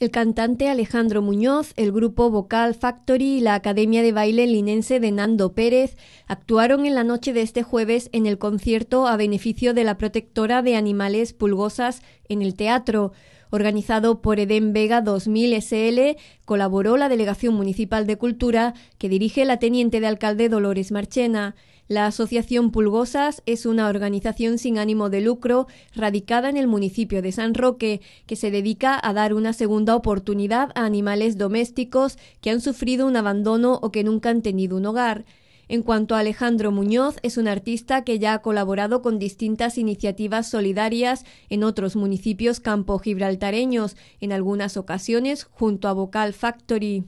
el cantante Alejandro Muñoz, el grupo vocal Factory y la Academia de Baile Linense de Nando Pérez actuaron en la noche de este jueves en el concierto a beneficio de la protectora de animales pulgosas en el teatro, organizado por Edén Vega 2000 SL, colaboró la Delegación Municipal de Cultura que dirige la teniente de alcalde Dolores Marchena. La Asociación Pulgosas es una organización sin ánimo de lucro radicada en el municipio de San Roque que se dedica a dar una segunda oportunidad a animales domésticos que han sufrido un abandono o que nunca han tenido un hogar. En cuanto a Alejandro Muñoz, es un artista que ya ha colaborado con distintas iniciativas solidarias en otros municipios campo gibraltareños, en algunas ocasiones junto a Vocal Factory.